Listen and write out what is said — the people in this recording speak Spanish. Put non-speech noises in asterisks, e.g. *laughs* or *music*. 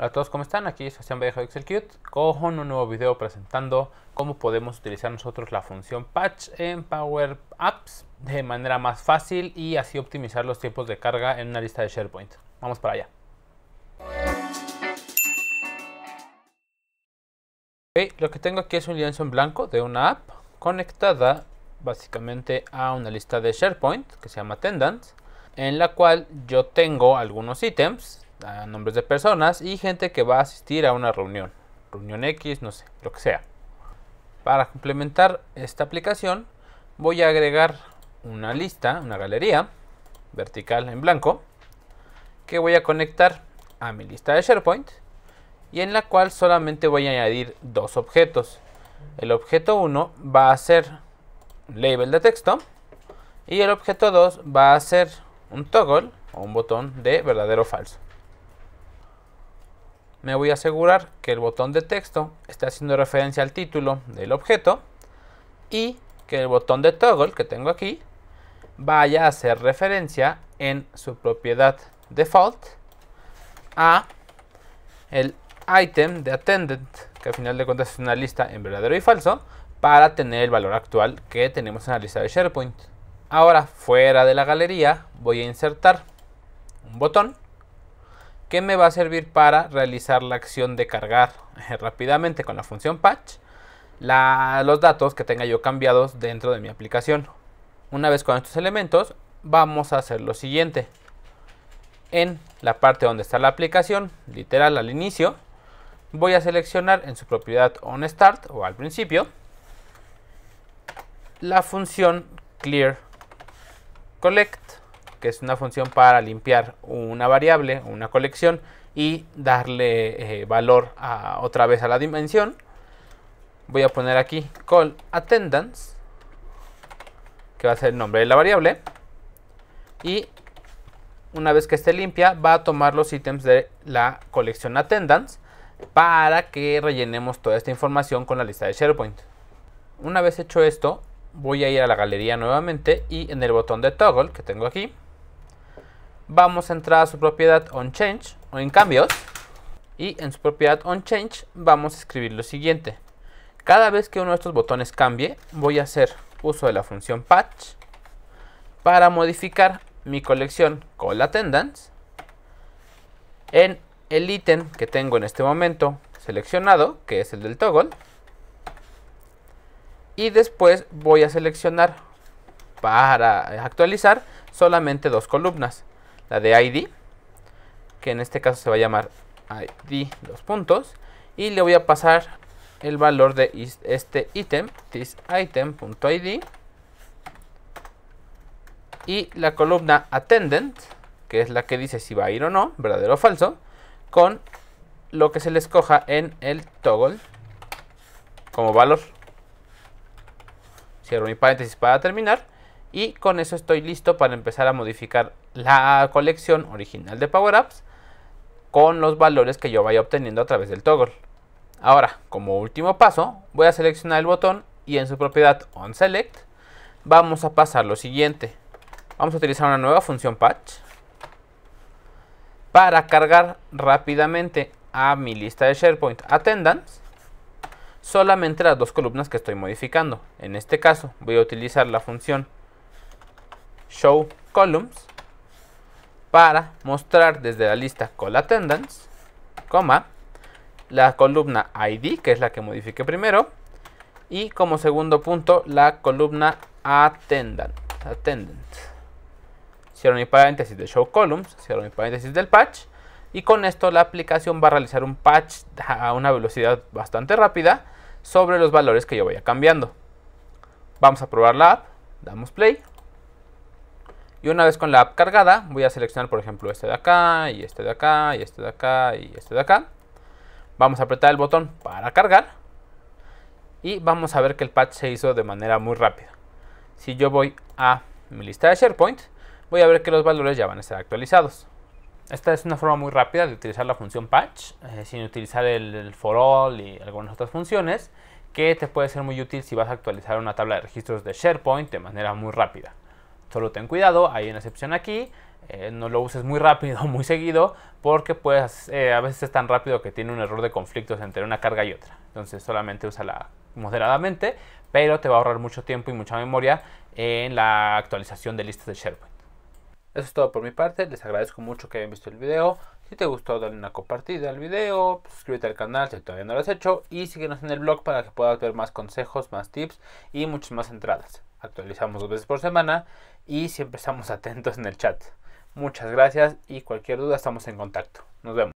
Hola a todos, ¿cómo están? Aquí es Sebastián Vallejo de ExcelCute con un nuevo video presentando cómo podemos utilizar nosotros la función patch en Power Apps de manera más fácil y así optimizar los tiempos de carga en una lista de SharePoint. Vamos para allá. lo que tengo aquí es un lienzo en blanco de una app conectada básicamente a una lista de SharePoint que se llama Tendance, en la cual yo tengo algunos ítems nombres de personas y gente que va a asistir a una reunión, reunión X, no sé, lo que sea. Para complementar esta aplicación voy a agregar una lista, una galería vertical en blanco que voy a conectar a mi lista de SharePoint y en la cual solamente voy a añadir dos objetos. El objeto 1 va a ser un label de texto y el objeto 2 va a ser un toggle o un botón de verdadero o falso me voy a asegurar que el botón de texto está haciendo referencia al título del objeto y que el botón de toggle que tengo aquí vaya a hacer referencia en su propiedad default a el item de attendant que al final de cuentas es una lista en verdadero y falso para tener el valor actual que tenemos en la lista de SharePoint. Ahora fuera de la galería voy a insertar un botón que me va a servir para realizar la acción de cargar eh, rápidamente con la función patch los datos que tenga yo cambiados dentro de mi aplicación. Una vez con estos elementos, vamos a hacer lo siguiente. En la parte donde está la aplicación, literal al inicio, voy a seleccionar en su propiedad onStart o al principio la función clear collect que es una función para limpiar una variable, una colección y darle eh, valor otra vez a la dimensión. Voy a poner aquí call attendance, que va a ser el nombre de la variable. Y una vez que esté limpia, va a tomar los ítems de la colección attendance para que rellenemos toda esta información con la lista de SharePoint. Una vez hecho esto, voy a ir a la galería nuevamente y en el botón de toggle que tengo aquí, vamos a entrar a su propiedad onChange o en cambios y en su propiedad onChange vamos a escribir lo siguiente. Cada vez que uno de estos botones cambie, voy a hacer uso de la función patch para modificar mi colección con la tendance en el ítem que tengo en este momento seleccionado, que es el del toggle. Y después voy a seleccionar para actualizar solamente dos columnas la de ID, que en este caso se va a llamar ID los puntos, y le voy a pasar el valor de este ítem, thisItem.id, y la columna attendant, que es la que dice si va a ir o no, verdadero o falso, con lo que se le escoja en el toggle como valor. Cierro mi paréntesis para terminar. Y con eso estoy listo para empezar a modificar la colección original de Power con los valores que yo vaya obteniendo a través del toggle. Ahora, como último paso, voy a seleccionar el botón y en su propiedad onSelect vamos a pasar lo siguiente. Vamos a utilizar una nueva función patch para cargar rápidamente a mi lista de SharePoint Attendance solamente las dos columnas que estoy modificando. En este caso voy a utilizar la función show columns para mostrar desde la lista call attendance, coma, la columna ID, que es la que modifique primero, y como segundo punto, la columna attendant. attendant. Cierro mi paréntesis de show columns, cierro mi paréntesis del patch, y con esto la aplicación va a realizar un patch a una velocidad bastante rápida sobre los valores que yo vaya cambiando. Vamos a probar la app, damos play. Y una vez con la app cargada, voy a seleccionar, por ejemplo, este de acá, y este de acá, y este de acá, y este de acá. Vamos a apretar el botón para cargar. Y vamos a ver que el patch se hizo de manera muy rápida. Si yo voy a mi lista de SharePoint, voy a ver que los valores ya van a estar actualizados. Esta es una forma muy rápida de utilizar la función patch, eh, sin utilizar el, el for all y algunas otras funciones, que te puede ser muy útil si vas a actualizar una tabla de registros de SharePoint de manera muy rápida. Solo ten cuidado, hay una excepción aquí. Eh, no lo uses muy rápido, *laughs* muy seguido, porque pues eh, a veces es tan rápido que tiene un error de conflictos entre una carga y otra. Entonces solamente úsala moderadamente, pero te va a ahorrar mucho tiempo y mucha memoria en la actualización de listas de SharePoint. Eso es todo por mi parte, les agradezco mucho que hayan visto el video. Si te gustó, dale una compartida al video, suscríbete al canal si todavía no lo has hecho y síguenos en el blog para que puedas ver más consejos, más tips y muchas más entradas. Actualizamos dos veces por semana y siempre estamos *laughs* atentos en el chat. Muchas gracias y cualquier duda estamos en contacto. Nos vemos.